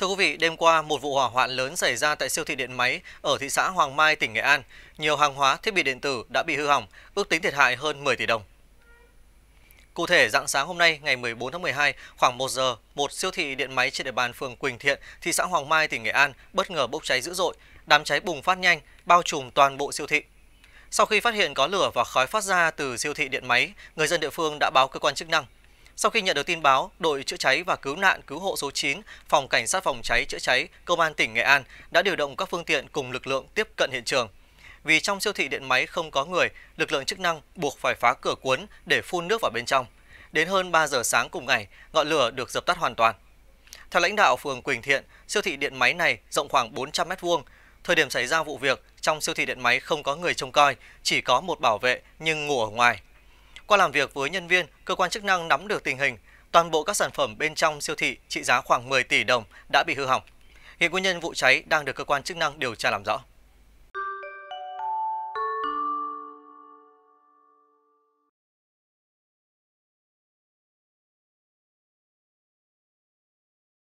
Thưa quý vị, đêm qua một vụ hỏa hoạn lớn xảy ra tại siêu thị điện máy ở thị xã Hoàng Mai, tỉnh Nghệ An. Nhiều hàng hóa, thiết bị điện tử đã bị hư hỏng, ước tính thiệt hại hơn 10 tỷ đồng. Cụ thể, dạng sáng hôm nay, ngày 14 tháng 12, khoảng 1 giờ, một siêu thị điện máy trên địa bàn phường Quỳnh Thiện, thị xã Hoàng Mai, tỉnh Nghệ An bất ngờ bốc cháy dữ dội. Đám cháy bùng phát nhanh, bao trùm toàn bộ siêu thị. Sau khi phát hiện có lửa và khói phát ra từ siêu thị điện máy, người dân địa phương đã báo cơ quan chức năng. Sau khi nhận được tin báo, đội chữa cháy và cứu nạn cứu hộ số 9, phòng cảnh sát phòng cháy chữa cháy, công an tỉnh Nghệ An đã điều động các phương tiện cùng lực lượng tiếp cận hiện trường. Vì trong siêu thị điện máy không có người, lực lượng chức năng buộc phải phá cửa cuốn để phun nước vào bên trong. Đến hơn 3 giờ sáng cùng ngày, ngọn lửa được dập tắt hoàn toàn. Theo lãnh đạo phường Quỳnh Thiện, siêu thị điện máy này rộng khoảng 400 m2. Thời điểm xảy ra vụ việc, trong siêu thị điện máy không có người trông coi, chỉ có một bảo vệ nhưng ngủ ở ngoài qua làm việc với nhân viên, cơ quan chức năng nắm được tình hình, toàn bộ các sản phẩm bên trong siêu thị trị giá khoảng 10 tỷ đồng đã bị hư hỏng. Hiện nguyên nhân vụ cháy đang được cơ quan chức năng điều tra làm rõ.